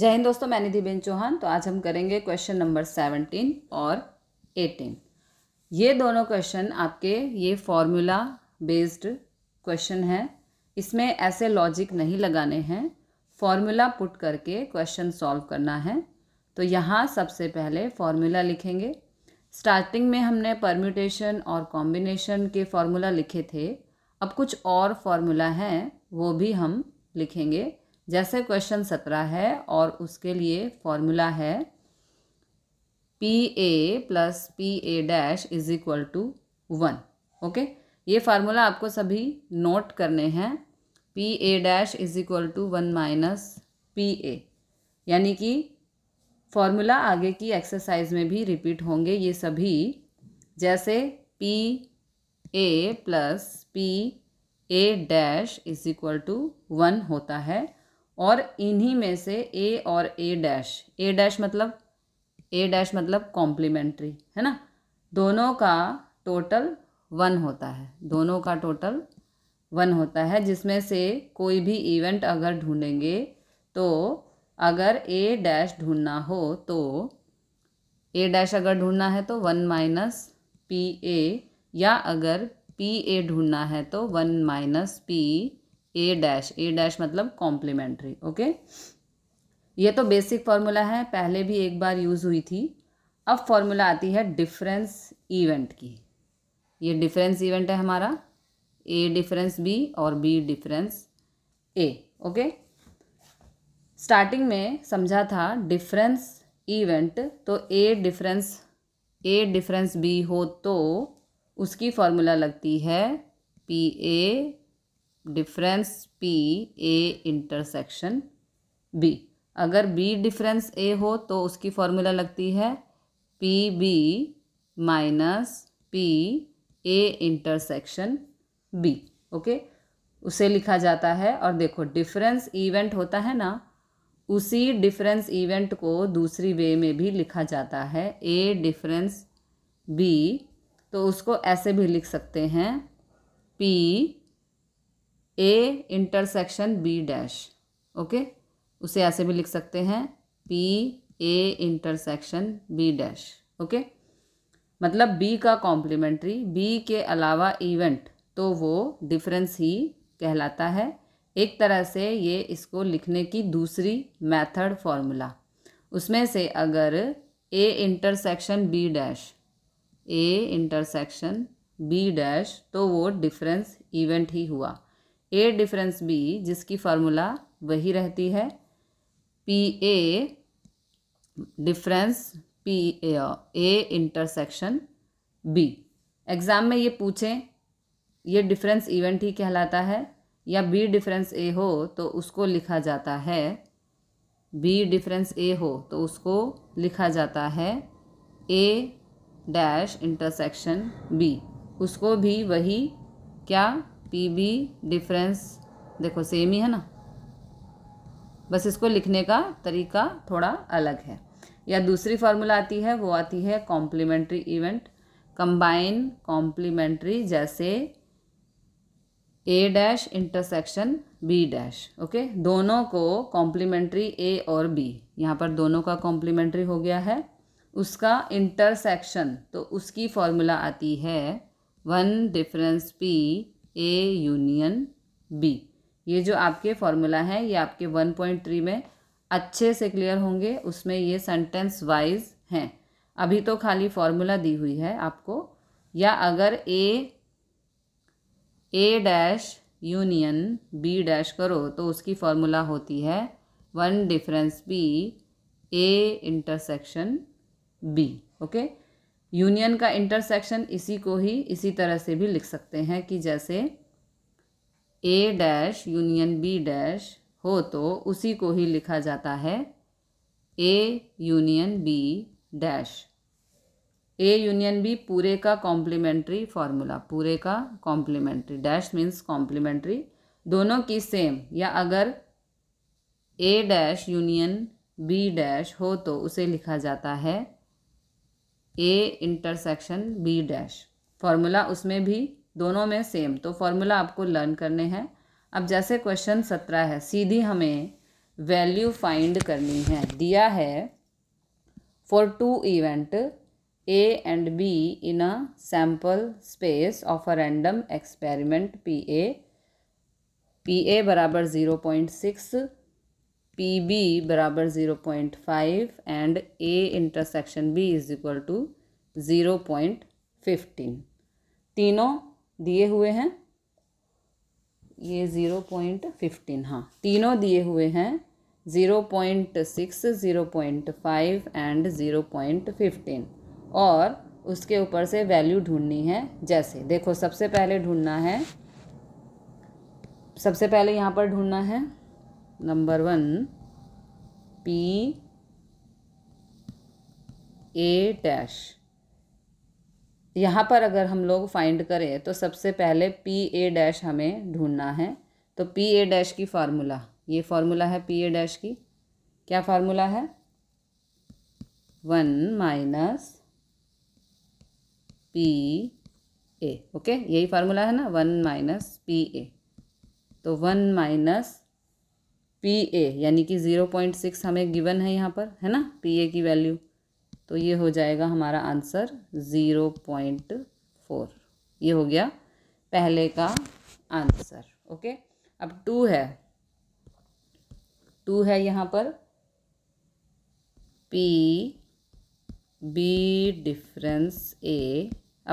जय हिंद दोस्तों मैं निधि बेन चौहान तो आज हम करेंगे क्वेश्चन नंबर सेवनटीन और एटीन ये दोनों क्वेश्चन आपके ये फॉर्मूला बेस्ड क्वेश्चन है इसमें ऐसे लॉजिक नहीं लगाने हैं फॉर्मूला पुट करके क्वेश्चन सॉल्व करना है तो यहाँ सबसे पहले फॉर्मूला लिखेंगे स्टार्टिंग में हमने परम्यूटेशन और कॉम्बिनेशन के फॉर्मूला लिखे थे अब कुछ और फार्मूला हैं वो भी हम लिखेंगे जैसे क्वेश्चन सत्रह है और उसके लिए फॉर्मूला है P A plus P A dash is equal to one okay ये फार्मूला आपको सभी नोट करने हैं P A dash is equal to one minus P A यानी कि फार्मूला आगे की एक्सरसाइज में भी रिपीट होंगे ये सभी जैसे P A plus P A dash is equal to one होता है और इन्हीं में से ए और ए डैश ए डैश मतलब ए डैश मतलब कॉम्प्लीमेंट्री है ना दोनों का टोटल वन होता है दोनों का टोटल वन होता है जिसमें से कोई भी इवेंट अगर ढूंढेंगे तो अगर ए डैश ढूंढना हो तो ए डैश अगर ढूंढना है तो वन माइनस पी ए या अगर पी ए ढूंढना है तो one minus P A dash A dash मतलब कॉम्प्लीमेंट्री ओके ये तो बेसिक फार्मूला है पहले भी एक बार यूज़ हुई थी अब फॉर्मूला आती है डिफरेंस इवेंट की ये डिफरेंस इवेंट है हमारा ए डिफरेंस बी और B difference A okay starting में समझा था डिफरेंस इवेंट तो A difference A difference B हो तो उसकी फार्मूला लगती है P A difference P A intersection B अगर बी डिफरेंस ए हो तो उसकी फॉर्मूला लगती है P B minus P A intersection B okay उसे लिखा जाता है और देखो डिफरेंस इवेंट होता है ना उसी डिफरेंस इवेंट को दूसरी वे में भी लिखा जाता है ए डिफरेंस बी तो उसको ऐसे भी लिख सकते हैं P A intersection B dash okay उसे ऐसे भी लिख सकते हैं P A intersection B dash okay मतलब बी का कॉम्प्लीमेंट्री बी के अलावा इवेंट तो वो डिफरेंस ही कहलाता है एक तरह से ये इसको लिखने की दूसरी मेथड फॉर्मूला उसमें से अगर A intersection B dash A intersection B dash तो वो डिफरेंस इवेंट ही हुआ ए डिफरेंस बी जिसकी फार्मूला वही रहती है P A difference P A intersection B exam में ये पूछें ये डिफरेंस इवेंट ही कहलाता है या बी डिफरेंस ए हो तो उसको लिखा जाता है बी डिफरेंस ए हो तो उसको लिखा जाता है ए डैश इंटरसेक्शन बी उसको भी वही क्या पी बी डिफरेंस देखो सेम ही है ना बस इसको लिखने का तरीका थोड़ा अलग है या दूसरी फार्मूला आती है वो आती है कॉम्प्लीमेंट्री इवेंट कंबाइन कॉम्प्लीमेंट्री जैसे A dash intersection B dash okay दोनों को कॉम्प्लीमेंट्री ए और बी यहाँ पर दोनों का कॉम्प्लीमेंट्री हो गया है उसका इंटरसेक्शन तो उसकी फॉर्मूला आती है one difference P A union B ये जो आपके फॉर्मूला है ये आपके वन पॉइंट थ्री में अच्छे से क्लियर होंगे उसमें ये सेंटेंस वाइज हैं अभी तो खाली फॉर्मूला दी हुई है आपको या अगर A A dash union B dash करो तो उसकी फॉर्मूला होती है one difference B A intersection B okay union का इंटरसेक्शन इसी को ही इसी तरह से भी लिख सकते हैं कि जैसे A dash union B dash हो तो उसी को ही लिखा जाता है A union B dash A union B पूरे का कॉम्प्लीमेंट्री फॉर्मूला पूरे का कॉम्प्लीमेंट्री डैश मीन्स कॉम्प्लीमेंट्री दोनों की सेम या अगर A dash union B dash हो तो उसे लिखा जाता है A intersection B dash formula उसमें भी दोनों में सेम तो फॉर्मूला आपको लर्न करने हैं अब जैसे क्वेश्चन सत्रह है सीधी हमें वैल्यू फाइंड करनी है दिया है for two event A and B in a sample space of a random experiment P A P A बराबर zero point six P B बराबर zero point five and A intersection B is equal to zero point fifteen तीनों दिए हुए हैं ये zero point fifteen हाँ तीनों दिए हुए हैं zero point six zero point five and zero point fifteen और उसके ऊपर से वैल्यू ढूंढनी है जैसे देखो सबसे पहले ढूंढना है सबसे पहले यहाँ पर ढूंढना है number one P A dash यहाँ पर अगर हम लोग फाइंड करें तो सबसे पहले पी ए डैश हमें ढूंढना है तो पी ए डैश की फार्मूला ये फार्मूला है पी ए डैश की क्या फार्मूला है one minus P A okay यही फार्मूला है ना वन माइनस पी ए तो वन माइनस पी ए यानी कि ज़ीरो पॉइंट सिक्स हमें गिवन है यहाँ पर है ना पी ए की वैल्यू तो ये हो जाएगा हमारा आंसर ज़ीरो पॉइंट फोर ये हो गया पहले का आंसर ओके अब टू है टू है यहाँ पर पी बी डिफरेंस ए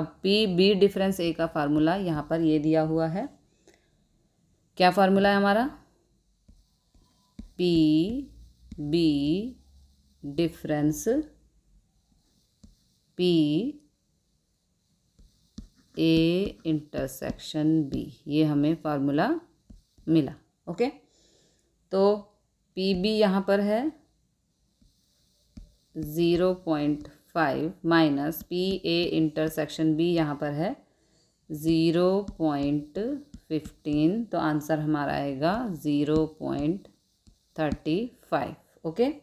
अब पी बी डिफरेंस ए का फार्मूला यहाँ पर ये दिया हुआ है क्या फार्मूला है हमारा P B difference P A intersection B ये हमें फार्मूला मिला ओके तो पी बी यहाँ पर है zero point five minus P A intersection B यहाँ पर है ज़ीरो पॉइंट फिफ्टीन तो आंसर हमारा आएगा zero point thirty five okay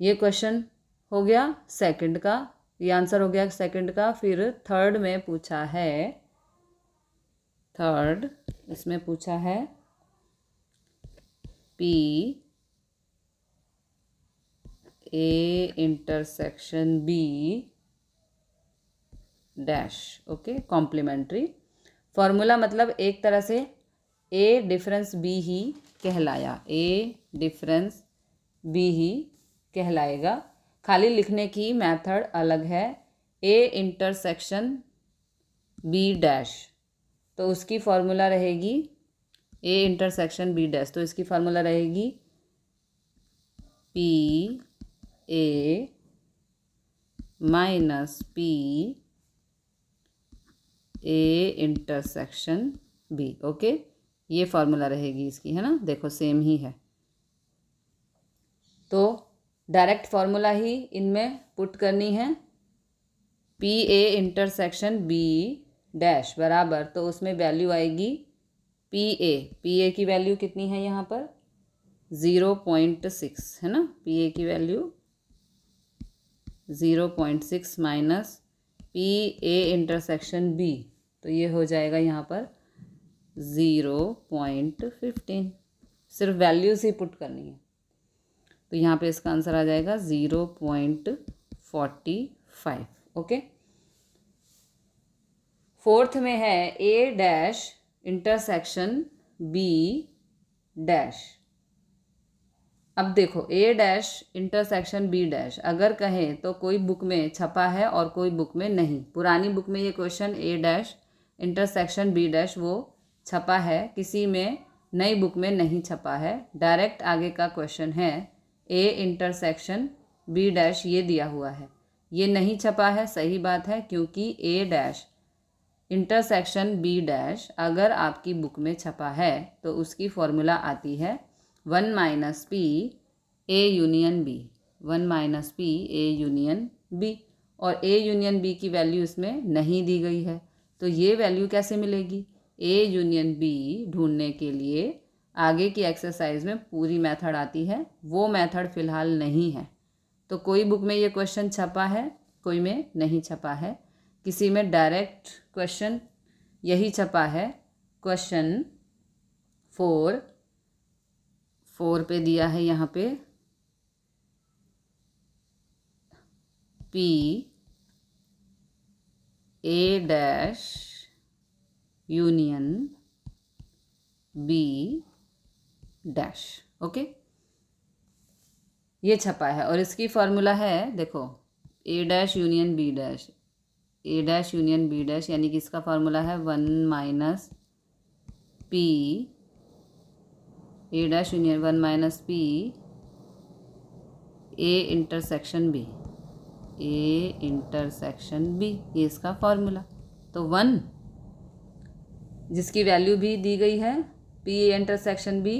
ये क्वेश्चन हो गया सेकंड का ये आंसर हो गया सेकंड का फिर थर्ड में पूछा है थर्ड इसमें पूछा है P A intersection B dash okay complementary formula मतलब एक तरह से ए डिफरेंस बी ही कहलाया ए डिफरेंस बी ही कहलाएगा खाली लिखने की मेथड अलग है ए इंटरसेक्शन बी डैश तो उसकी फार्मूला रहेगी ए इंटरसेक्शन बी डैश तो इसकी फार्मूला रहेगी P A minus P A intersection B okay ये फार्मूला रहेगी इसकी है ना देखो सेम ही है डायरेक्ट फार्मूला ही इनमें पुट करनी है P A intersection B dash बराबर तो उसमें वैल्यू आएगी पी ए पी ए की वैल्यू कितनी है यहाँ पर ज़ीरो पॉइंट सिक्स है ना पी ए की value zero point six minus P A intersection B तो ये हो जाएगा यहाँ पर ज़ीरो पॉइंट फिफ्टीन सिर्फ वैल्यूज़ ही पुट करनी है तो यहाँ पे इसका आंसर आ जाएगा zero point forty five okay fourth में है A dash intersection B dash अब देखो A dash intersection B dash अगर कहें तो कोई बुक में छपा है और कोई बुक में नहीं पुरानी बुक में ये question A dash intersection B dash वो छपा है किसी में नई बुक में नहीं छपा है डायरेक्ट आगे का क्वेश्चन है ए इंटरसेक्शन बी डैश ये दिया हुआ है ये नहीं छपा है सही बात है क्योंकि A dash intersection B dash अगर आपकी बुक में छपा है तो उसकी फॉर्मूला आती है one minus P A union B one minus P A union B और ए यूनियन बी की वैल्यू इसमें नहीं दी गई है तो ये वैल्यू कैसे मिलेगी ए यूनियन बी ढूंढने के लिए आगे की एक्सरसाइज में पूरी मेथड आती है वो मेथड फ़िलहाल नहीं है तो कोई बुक में ये क्वेश्चन छपा है कोई में नहीं छपा है किसी में डायरेक्ट क्वेश्चन यही छपा है क्वेश्चन फोर फोर पे दिया है यहाँ पे P A dash union B dash okay ये छपा है और इसकी फार्मूला है देखो A dash union B dash A dash union B dash यानी कि इसका फार्मूला है one minus P A dash union one minus P A intersection B A intersection B ये इसका फॉर्मूला तो वन जिसकी वैल्यू भी दी गई है P A intersection B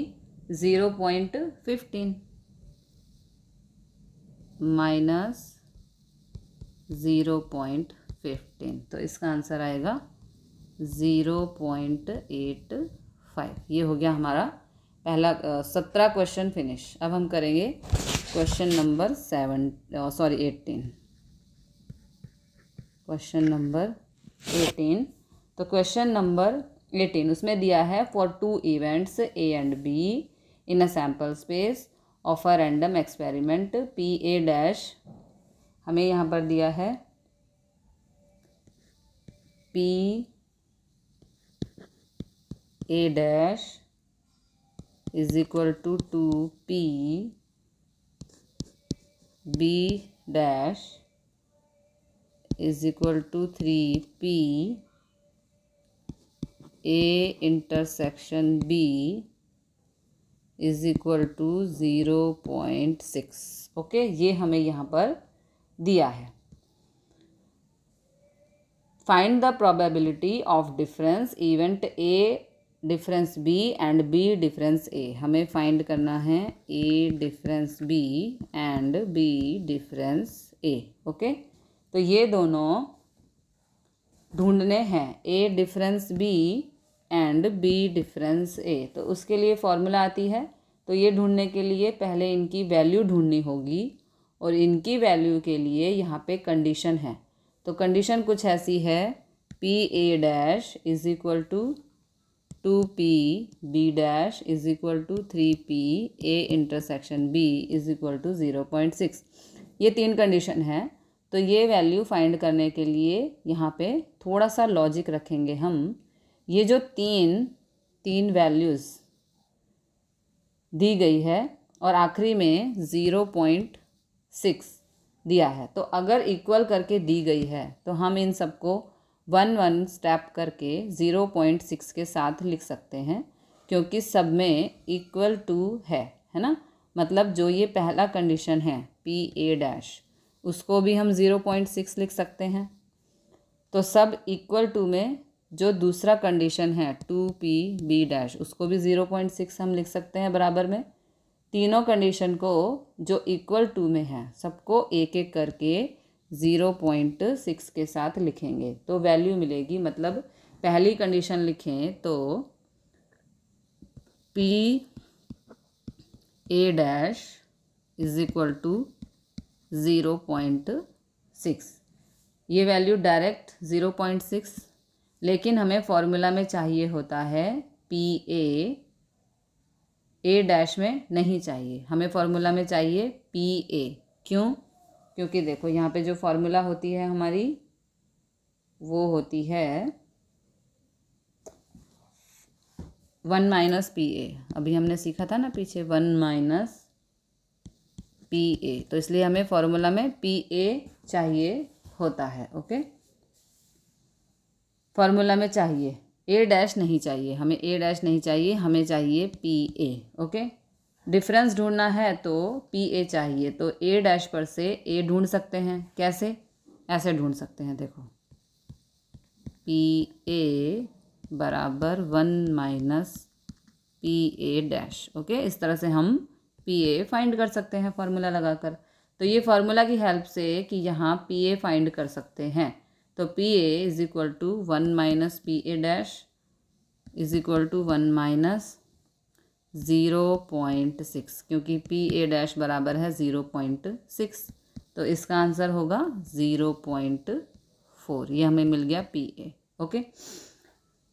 zero point fifteen minus zero point fifteen तो इसका आंसर आएगा ज़ीरो पॉइंट एट फाइव ये हो गया हमारा पहला सत्रह क्वेश्चन फिनिश अब हम करेंगे question number seven sorry eighteen question number eighteen तो क्वेश्चन नंबर एटीन उसमें दिया है for two events A and B in a sample space of a random experiment P A dash हमें यहाँ पर दिया है P A dash is equal to two P B dash is equal to three P A intersection B is equal to zero point six okay ये हमें यहाँ पर दिया है find the probability of difference event A difference B and B difference A हमें find करना है A difference B and B difference A okay तो ये दोनों ढूंढने हैं A difference B and B difference A तो उसके लिए फॉर्मूला आती है तो ये ढूंढने के लिए पहले इनकी वैल्यू ढूंढनी होगी और इनकी वैल्यू के लिए यहाँ पे कंडीशन है तो कंडीशन कुछ ऐसी है P A dash is equal to two P B dash is equal to three P A intersection B is equal to zero point six ये तीन कंडीशन है तो ये वैल्यू फाइंड करने के लिए यहाँ पे थोड़ा सा लॉजिक रखेंगे हम ये जो तीन तीन वैल्यूज़ दी गई है और आखिरी में ज़ीरो पॉइंट सिक्स दिया है तो अगर इक्वल करके दी गई है तो हम इन सबको वन वन स्टेप करके ज़ीरो पॉइंट सिक्स के साथ लिख सकते हैं क्योंकि सब में इक्वल टू है है ना मतलब जो ये पहला कंडीशन है पी ए डैश उसको भी हम ज़ीरो पॉइंट सिक्स लिख सकते हैं तो सब इक्वल टू में जो दूसरा कंडीशन है टू पी बी डैश उसको भी ज़ीरो पॉइंट सिक्स हम लिख सकते हैं बराबर में तीनों कंडीशन को जो इक्वल टू में है सबको एक एक करके ज़ीरो पॉइंट सिक्स के साथ लिखेंगे तो वैल्यू मिलेगी मतलब पहली कंडीशन लिखें तो P A dash is equal to zero point six ये value direct zero point six लेकिन हमें फॉर्मूला में चाहिए होता है पी ए ए डैश में नहीं चाहिए हमें फॉर्मूला में चाहिए पी ए क्यों क्योंकि देखो यहाँ पे जो फॉर्मूला होती है हमारी वो होती है वन माइनस पी ए अभी हमने सीखा था ना पीछे वन माइनस पी ए तो इसलिए हमें फॉर्मूला में पी ए चाहिए होता है ओके फार्मूला में चाहिए ए डैश नहीं चाहिए हमें ए डैश नहीं चाहिए हमें चाहिए पी ए ओके डिफरेंस ढूंढना है तो पी ए चाहिए तो ए डैश पर से ए ढूंढ सकते हैं कैसे ऐसे ढूंढ सकते हैं देखो पी ए बराबर one minus P A dash okay इस तरह से हम पी ए फाइंड कर सकते हैं फार्मूला लगाकर तो ये फार्मूला की हेल्प से कि यहाँ पी ए फाइंड कर सकते हैं तो P A is equal to one minus P A dash is equal to one minus zero point six क्योंकि पी ए डैश बराबर है ज़ीरो पॉइंट सिक्स तो इसका आंसर होगा ज़ीरो पॉइंट फोर ये हमें मिल गया पी ए ओके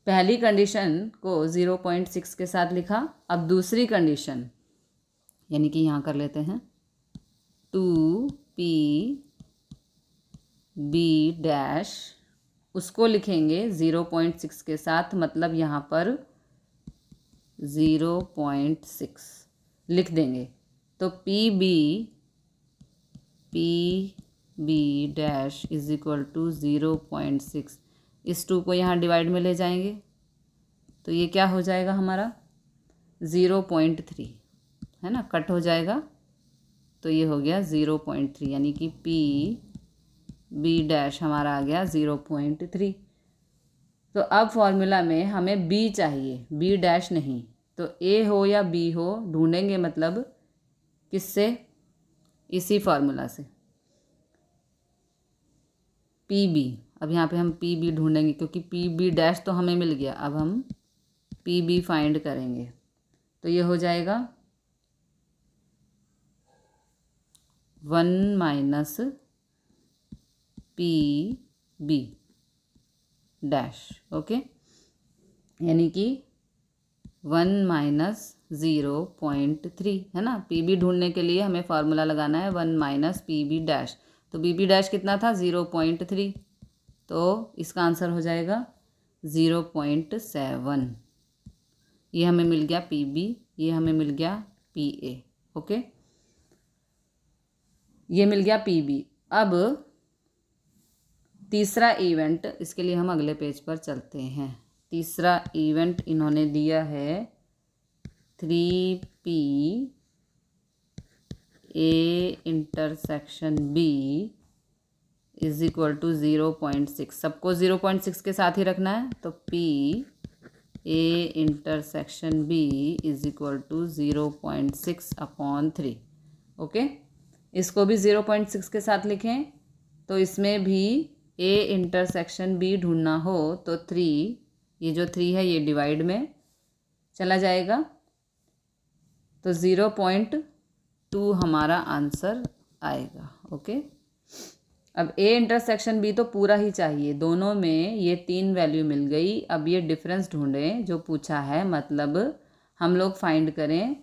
पहली कंडीशन को ज़ीरो पॉइंट सिक्स के साथ लिखा अब दूसरी कंडीशन यानी कि यहाँ कर लेते हैं टू पी बी डैश उसको लिखेंगे ज़ीरो पॉइंट सिक्स के साथ मतलब यहाँ पर ज़ीरो पॉइंट सिक्स लिख देंगे तो P B P B dash is equal to zero point six इस टू को यहाँ डिवाइड में ले जाएंगे तो ये क्या हो जाएगा हमारा ज़ीरो पॉइंट थ्री है ना कट हो जाएगा तो ये हो गया ज़ीरो पॉइंट थ्री यानी कि पी बी डैश हमारा आ गया ज़ीरो पॉइंट थ्री तो अब फॉर्मूला में हमें बी चाहिए बी डैश नहीं तो ए हो या बी हो ढूंढेंगे मतलब किससे इसी फार्मूला से पी बी अब यहाँ पे हम पी बी ढूंढेंगे क्योंकि पी बी डैश तो हमें मिल गया अब हम पी बी फाइंड करेंगे तो ये हो जाएगा one minus P B dash okay यानी कि one minus zero point three है ना पी बी ढूंढने के लिए हमें फार्मूला लगाना है one minus P B dash तो बी बी डैश कितना था ज़ीरो पॉइंट थ्री तो इसका आंसर हो जाएगा ज़ीरो पॉइंट सेवन ये हमें मिल गया पी बी ये हमें मिल गया पी ए ओके ये मिल गया पी बी अब तीसरा इवेंट इसके लिए हम अगले पेज पर चलते हैं तीसरा इवेंट इन्होंने दिया है three P A intersection B is equal to zero point six सबको ज़ीरो पॉइंट सिक्स के साथ ही रखना है तो P A intersection B is equal to zero point six upon three okay इसको भी ज़ीरो पॉइंट सिक्स के साथ लिखें तो इसमें भी ए इंटरसेक्शन बी ढूंढना हो तो थ्री ये जो थ्री है ये डिवाइड में चला जाएगा तो ज़ीरो पॉइंट टू हमारा आंसर आएगा ओके अब ए इंटरसेक्शन बी तो पूरा ही चाहिए दोनों में ये तीन वैल्यू मिल गई अब ये डिफरेंस ढूंढें जो पूछा है मतलब हम लोग फाइंड करें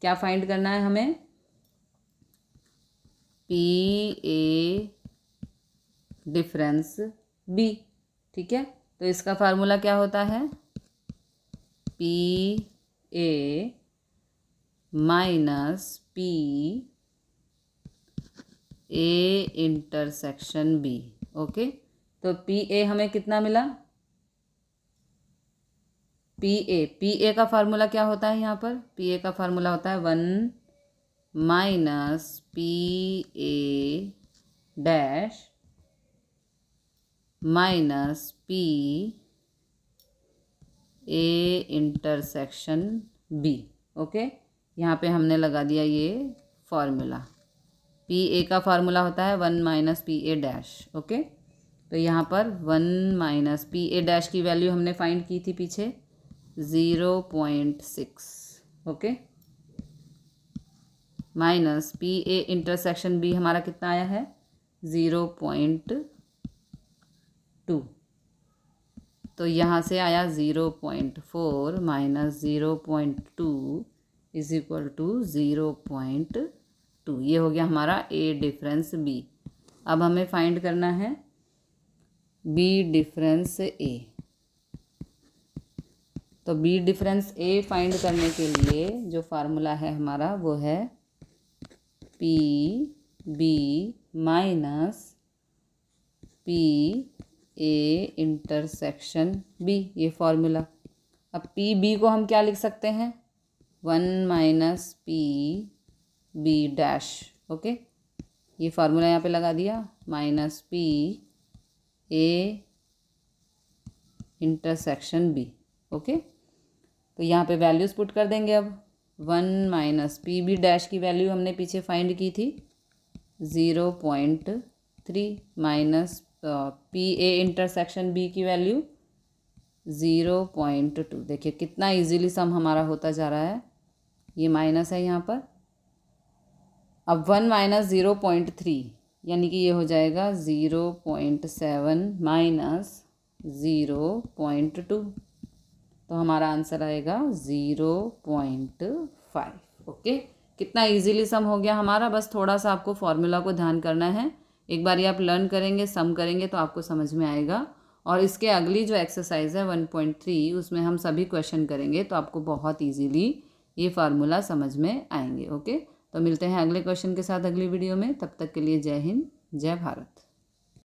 क्या फाइंड करना है हमें पी ए डिफरेंस बी ठीक है तो इसका फार्मूला क्या होता है P A minus P A intersection B okay तो पी ए हमें कितना मिला पी ए पी ए का फार्मूला क्या होता है यहाँ पर पी ए का फार्मूला होता है one minus P A dash minus P A intersection B okay यहाँ पे हमने लगा दिया ये फॉर्मूला पी ए का फार्मूला होता है one minus P A dash okay तो यहाँ पर one minus P A dash की वैल्यू हमने फाइंड की थी पीछे zero point six okay minus P A intersection B हमारा कितना आया है ज़ीरो पॉइंट टू तो यहाँ से आया zero point four minus zero point two is equal to zero point two ये हो गया हमारा ए डिफरेंस बी अब हमें फाइंड करना है बी डिफरेंस ए तो बी डिफरेंस ए फाइंड करने के लिए जो फार्मूला है हमारा वो है P B minus P A intersection B ये फॉर्मूला अब पी बी को हम क्या लिख सकते हैं one minus P B dash okay ये फार्मूला यहाँ पे लगा दिया minus P A intersection B okay तो यहाँ पे वैल्यूज़ पुट कर देंगे अब one minus P B dash की वैल्यू हमने पीछे फाइंड की थी ज़ीरो पॉइंट थ्री माइनस तो पी ए इंटरसेक्शन बी की वैल्यू ज़ीरो पॉइंट टू देखिए कितना इजीली सम हमारा होता जा रहा है ये माइनस है यहाँ पर अब one minus zero point three यानी कि ये हो जाएगा zero point seven minus zero point two तो हमारा आंसर आएगा ज़ीरो पॉइंट फाइव ओके कितना इजीली सम हो गया हमारा बस थोड़ा सा आपको फॉर्मूला को ध्यान करना है एक बार ये आप लर्न करेंगे सम करेंगे तो आपको समझ में आएगा और इसके अगली जो एक्सरसाइज है वन पॉइंट थ्री उसमें हम सभी क्वेश्चन करेंगे तो आपको बहुत ईजीली ये फार्मूला समझ में आएंगे ओके तो मिलते हैं अगले क्वेश्चन के साथ अगली वीडियो में तब तक के लिए जय हिंद जय भारत